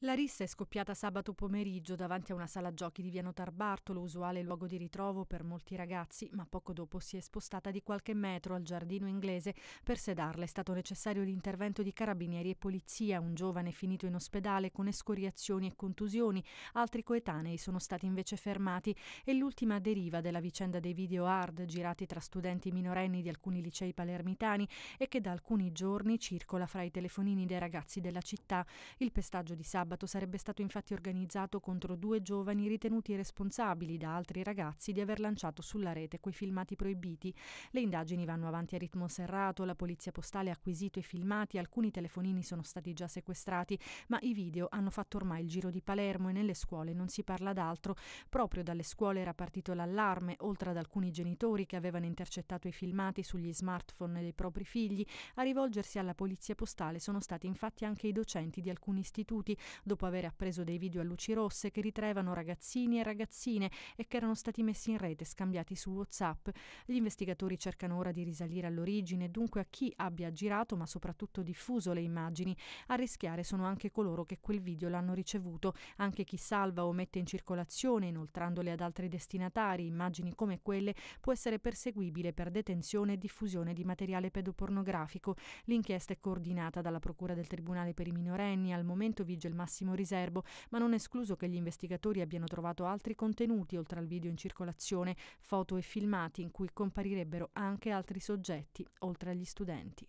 La rissa è scoppiata sabato pomeriggio davanti a una sala giochi di Viano Tarbartolo, usuale luogo di ritrovo per molti ragazzi, ma poco dopo si è spostata di qualche metro al giardino inglese. Per sedarla è stato necessario l'intervento di carabinieri e polizia, un giovane è finito in ospedale con escoriazioni e contusioni, altri coetanei sono stati invece fermati e l'ultima deriva della vicenda dei video hard girati tra studenti minorenni di alcuni licei palermitani e che da alcuni giorni circola fra i telefonini dei ragazzi della città. Il pestaggio di sabato sabato sarebbe stato infatti organizzato contro due giovani ritenuti responsabili da altri ragazzi di aver lanciato sulla rete quei filmati proibiti. Le indagini vanno avanti a ritmo serrato, la polizia postale ha acquisito i filmati, alcuni telefonini sono stati già sequestrati, ma i video hanno fatto ormai il giro di Palermo e nelle scuole non si parla d'altro. Proprio dalle scuole era partito l'allarme, oltre ad alcuni genitori che avevano intercettato i filmati sugli smartphone dei propri figli, a rivolgersi alla polizia postale sono stati infatti anche i docenti di alcuni istituti, dopo aver appreso dei video a luci rosse che ritraevano ragazzini e ragazzine e che erano stati messi in rete scambiati su WhatsApp. Gli investigatori cercano ora di risalire all'origine, dunque a chi abbia girato ma soprattutto diffuso le immagini. A rischiare sono anche coloro che quel video l'hanno ricevuto, anche chi salva o mette in circolazione, inoltrandole ad altri destinatari, immagini come quelle, può essere perseguibile per detenzione e diffusione di materiale pedopornografico. L'inchiesta è coordinata dalla Procura del Tribunale per i minorenni, al momento vige il massimo riserbo, ma non escluso che gli investigatori abbiano trovato altri contenuti oltre al video in circolazione, foto e filmati in cui comparirebbero anche altri soggetti, oltre agli studenti.